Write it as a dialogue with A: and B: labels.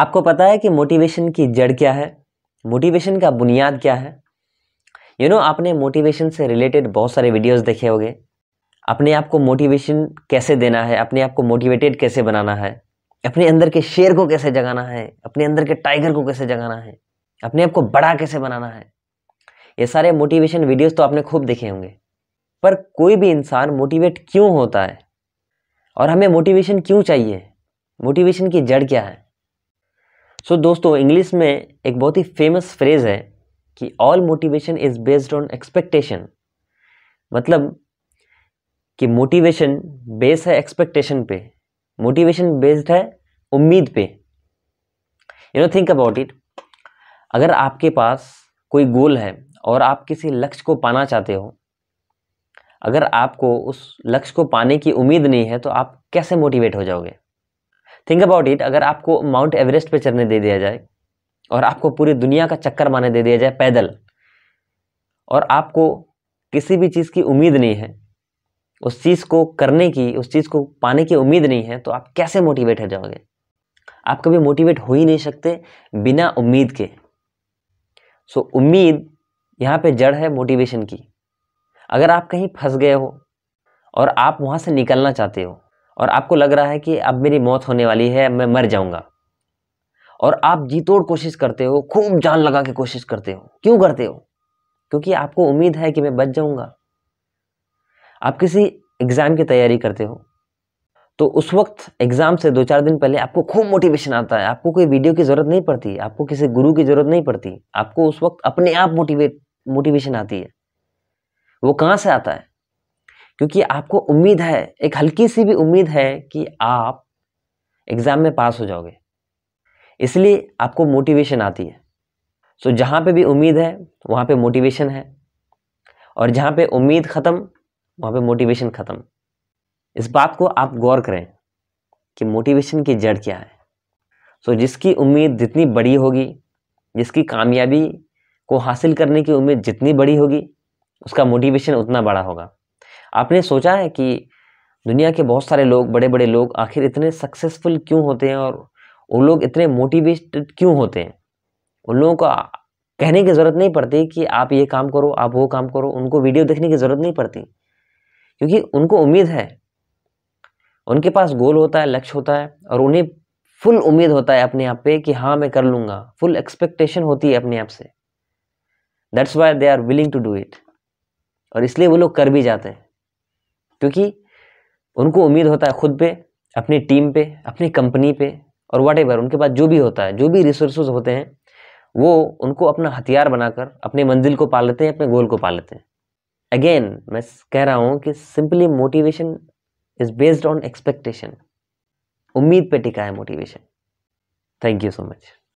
A: आपको पता है कि मोटिवेशन की जड़ क्या है मोटिवेशन का बुनियाद क्या है यू you नो know, आपने मोटिवेशन से रिलेटेड बहुत सारे वीडियोस देखे होंगे अपने आप को मोटिवेशन कैसे देना है अपने आप को मोटिवेटेड कैसे बनाना है अपने अंदर के शेर को कैसे जगाना है अपने अंदर के टाइगर को कैसे जगाना है अपने आप को बड़ा कैसे बनाना है ये सारे मोटिवेशन वीडियोस तो आपने खूब देखे होंगे पर कोई भी इंसान मोटिवेट क्यों होता है और हमें मोटिवेशन क्यों चाहिए मोटिवेशन की जड़ क्या है सो so, दोस्तों इंग्लिश में एक बहुत ही फेमस फ्रेज़ है कि all motivation is based on expectation मतलब कि मोटिवेशन बेस है एक्सपेक्टेशन पे मोटिवेशन बेस्ड है उम्मीद पे you know think about it अगर आपके पास कोई गोल है और आप किसी लक्ष्य को पाना चाहते हो अगर आपको उस लक्ष्य को पाने की उम्मीद नहीं है तो आप कैसे मोटिवेट हो जाओगे थिंक अबाउट इट अगर आपको माउंट एवरेस्ट पे चढ़ने दे दिया जाए और आपको पूरी दुनिया का चक्कर मारने दे दिया जाए पैदल और आपको किसी भी चीज़ की उम्मीद नहीं है उस चीज़ को करने की उस चीज़ को पाने की उम्मीद नहीं है तो आप कैसे मोटिवेट हो जाओगे आप कभी मोटिवेट हो ही नहीं सकते बिना उम्मीद के सो so, उम्मीद यहाँ पे जड़ है मोटिवेशन की अगर आप कहीं फंस गए हो और आप वहाँ से निकलना चाहते हो और आपको लग रहा है कि अब मेरी मौत होने वाली है मैं मर जाऊंगा और आप जी तोड़ कोशिश करते हो खूब जान लगा के कोशिश करते हो क्यों करते हो क्योंकि आपको उम्मीद है कि मैं बच जाऊंगा आप किसी एग्ज़ाम की तैयारी करते हो तो उस वक्त एग्ज़ाम से दो चार दिन पहले आपको खूब मोटिवेशन आता है आपको कोई वीडियो की ज़रूरत नहीं पड़ती आपको किसी गुरु की ज़रूरत नहीं पड़ती आपको उस वक्त अपने आप मोटिवेट मोटिवेशन आती है वो कहाँ से आता है क्योंकि आपको उम्मीद है एक हल्की सी भी उम्मीद है कि आप एग्ज़ाम में पास हो जाओगे इसलिए आपको मोटिवेशन आती है सो so, जहाँ पे भी उम्मीद है वहाँ पे मोटिवेशन है और जहाँ पे उम्मीद ख़त्म वहाँ पे मोटिवेशन ख़त्म इस बात को आप गौर करें कि मोटिवेशन की जड़ क्या है सो so, जिसकी उम्मीद जितनी बड़ी होगी जिसकी कामयाबी को हासिल करने की उम्मीद जितनी बड़ी होगी उसका मोटिवेशन उतना बड़ा होगा आपने सोचा है कि दुनिया के बहुत सारे लोग बड़े बड़े लोग आखिर इतने सक्सेसफुल क्यों होते हैं और वो लोग इतने मोटिवेटेड क्यों होते हैं उन लोगों को कहने की ज़रूरत नहीं पड़ती कि आप ये काम करो आप वो काम करो उनको वीडियो देखने की ज़रूरत नहीं पड़ती क्योंकि उनको उम्मीद है उनके पास गोल होता है लक्ष्य होता है और उन्हें फुल उम्मीद होता है अपने आप पे कि हाँ मैं कर लूँगा फुल एक्सपेक्टेशन होती है अपने आप से that's why they are willing to do it और इसलिए वो लोग कर भी जाते हैं क्योंकि उनको उम्मीद होता है खुद पे अपनी टीम पे अपनी कंपनी पे और वाट उनके पास जो भी होता है जो भी रिसोर्स होते हैं वो उनको अपना हथियार बनाकर अपने मंजिल को पा लेते हैं अपने गोल को पा लेते हैं अगेन मैं कह रहा हूँ कि simply motivation is based on expectation उम्मीद पे टिका है motivation thank you so much